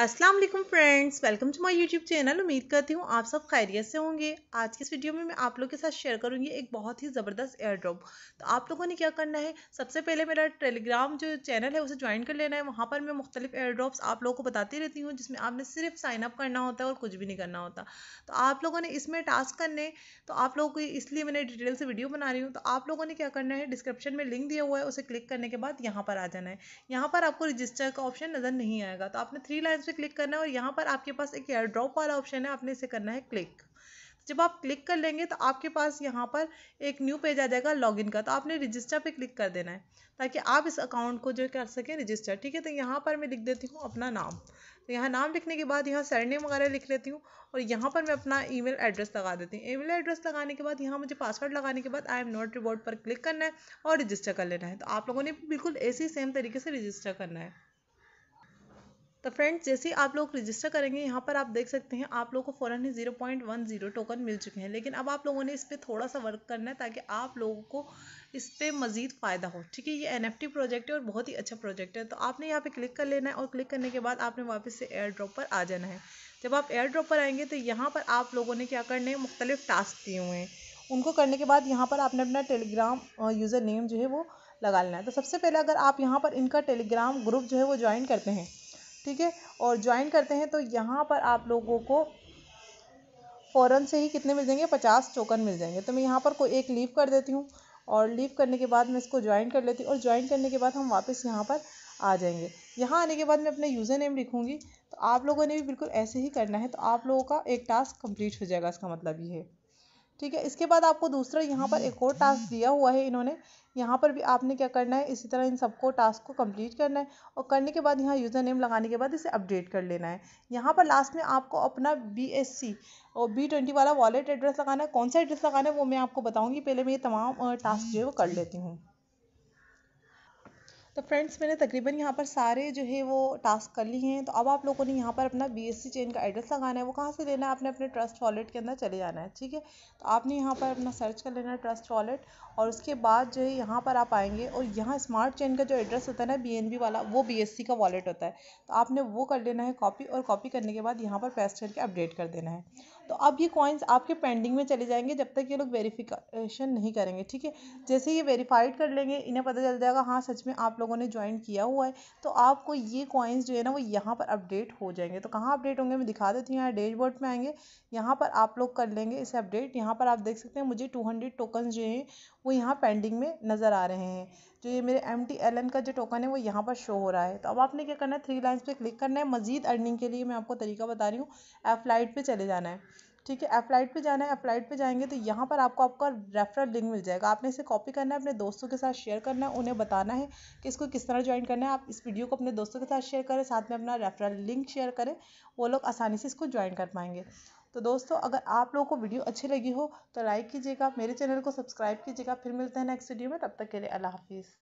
अस्सलाम वालेकुम friends welcome to my YouTube channel उम्मीद करती हूँ आप सब खैरियत से होंगे आज की इस वीडियो में मैं आप लोगों के साथ शेयर करूँगी एक बहुत ही ज़बरदस्त एयर ड्रॉप तो आप लोगों ने क्या करना है सबसे पहले मेरा टेलीग्राम जो चैनल है उसे ज्वाइन कर लेना है वहाँ पर मैं मुख्तलिफ एयर ड्रॉप्स आप लोगों को बताती रहती हूँ जिसमें आपने सिर्फ साइन अप करना होता है और कुछ भी नहीं करना होता तो आप लोगों ने इसमें टास्क करने तो आप लोगों को इसलिए मैंने डिटेल से वीडियो बना रही हूँ तो आप लोगों ने क्या करना है डिस्क्रिप्शन में लिंक दिया हुआ है उसे क्लिक करने के बाद यहाँ पर आ जाना है यहाँ पर आपको रजिस्टर का ऑप्शन नज़र नहीं आएगा तो आपने थ्री लाइन से क्लिक करना है और यहाँ पर आपके पास एक एयर ड्रॉप वाला ऑप्शन है आपने इसे करना है क्लिक जब आप क्लिक कर लेंगे तो आपके पास यहाँ पर एक न्यू पेज आ जाएगा लॉगिन का तो आपने रजिस्टर पे क्लिक कर देना है ताकि आप इस अकाउंट को जो कर सकें रजिस्टर ठीक है तो यहाँ पर मैं लिख देती हूँ अपना नाम तो यहाँ नाम लिखने के बाद यहाँ सर नेम वगैरह लिख लेती हूँ और यहाँ पर मैं अपना ईमेल एड्रेस लगा देती हूँ ईमेल एड्रेस लगाने के बाद यहाँ मुझे पासवर्ड लगाने के बाद आई एम नॉट रिबोर्ड पर क्लिक करना है और रजिस्टर कर लेना है तो आप लोगों ने बिल्कुल ऐसे ही सेम तरीके से रजिस्टर करना है तो फ्रेंड्स जैसे ही आप लोग रजिस्टर करेंगे यहाँ पर आप देख सकते हैं आप लोगों को फ़ौरन ही zero point one zero token मिल चुके हैं लेकिन अब आप लोगों ने इस पर थोड़ा सा वर्क करना है ताकि आप लोगों को इस पर मजीद फ़ायदा हो ठीक है ये एन एफ टी प्रोजेक्ट है और बहुत ही अच्छा प्रोजेक्ट है तो आपने यहाँ पर क्लिक कर लेना है और क्लिक करने के बाद आपने वापस से एयर ड्रॉप पर आ जाना है जब आप एयर ड्रॉप पर आएंगे तो यहाँ पर आप लोगों ने क्या करने हैं मुख्तलिफ टास्क दिए हुए हैं उनको करने के बाद यहाँ पर आपने अपना टेलीग्राम यूज़र नेम जो है वो लगा लेना है तो सबसे पहले अगर आप यहाँ पर इनका टेलीग्राम ग्रुप जो है वो ज्वाइन करते हैं ठीक है और ज्वाइन करते हैं तो यहाँ पर आप लोगों को फ़ौरन से ही कितने मिल जाएंगे पचास टोकन मिल जाएंगे तो मैं यहाँ पर कोई एक लीव कर देती हूँ और लीव करने के बाद मैं इसको ज्वाइन कर लेती हूँ और ज्वाइन करने के बाद हम वापस यहाँ पर आ जाएंगे यहाँ आने के बाद मैं अपने यूज़र नेम लिखूँगी तो आप लोगों ने भी बिल्कुल ऐसे ही करना है तो आप लोगों का एक टास्क कंप्लीट हो जाएगा इसका मतलब ये है ठीक है इसके बाद आपको दूसरा यहाँ पर एक और टास्क दिया हुआ है इन्होंने यहाँ पर भी आपने क्या करना है इसी तरह इन सबको टास्क को कंप्लीट करना है और करने के बाद यहाँ यूज़र नेम लगाने के बाद इसे अपडेट कर लेना है यहाँ पर लास्ट में आपको अपना बी एस सी और बी ट्वेंटी वाला वॉलेट एड्रेस लगाना है कौन सा एड्रेस लगाना है वो मैं आपको बताऊँगी पहले मैं ये तमाम टास्क जो है वो कर लेती हूँ तो फ्रेंड्स मैंने तकरीबन यहाँ पर सारे जो है वो टास्क कर लिए हैं तो अब आप लोगों ने यहाँ पर अपना बीएससी चेन का एड्रेस लगाना है वो कहाँ से लेना है आपने अपने ट्रस्ट वॉलेट के अंदर चले जाना है ठीक है तो आपने यहाँ पर अपना सर्च कर लेना है ट्रस्ट वॉलेट और उसके बाद जो है यहाँ पर आप आएंगे और यहाँ स्मार्ट चेन का जो एड्रेस होता है ना बी वाला वो बी का वॉलेट होता है तो आपने वो कर लेना है कॉपी और कॉपी करने के बाद यहाँ पर पेस्ट करके अपडेट कर देना है तो अब ये कॉइन्स आपके पेंडिंग में चले जाएंगे जब तक ये लोग वेरीफिकेशन नहीं करेंगे ठीक है जैसे ये वेरीफाइड कर लेंगे इन्हें पता चल जाएगा हाँ सच में आप लोगों ने ज्वाइन किया हुआ है तो आपको ये कॉइन्स जो है ना वो यहाँ पर अपडेट हो जाएंगे तो कहाँ अपडेट होंगे मैं दिखा देती हूँ यहाँ डैशबोर्ड में आएंगे यहाँ पर आप लोग कर लेंगे इसे अपडेट यहाँ पर आप देख सकते हैं मुझे टू हंड्रेड टोकन जो हैं वो यहाँ पेंडिंग में नज़र आ रहे हैं जो ये मेरे एम टी एल एन का जो टोकन है वो यहाँ पर शो हो रहा है तो अब आपने क्या करना है थ्री लाइन्स पर क्लिक करना है मजीद अर्निंग के लिए मैं आपको तरीका बता रही हूँ फ्लाइट पर चले जाना है ठीक है अप्लाइड पे जाना है अप्लाइड पे जाएंगे तो यहाँ पर आपको आपका रेफरल लिंक मिल जाएगा आपने इसे कॉपी करना है अपने दोस्तों के साथ शेयर करना है उन्हें बताना है कि इसको किस तरह ज्वाइन करना है आप इस वीडियो को अपने दोस्तों के साथ शेयर करें साथ में अपना रेफरल लिंक शेयर करें वो लोग आसानी से इसको ज्वाइन कर पाएंगे तो दोस्तों अगर आप लोगों को वीडियो अच्छी लगी हो तो लाइक कीजिएगा मेरे चैनल को सब्सक्राइब कीजिएगा फिर मिलते हैं नेक्स्ट वीडियो में तब तक के लिए अल्लाह हाफिज़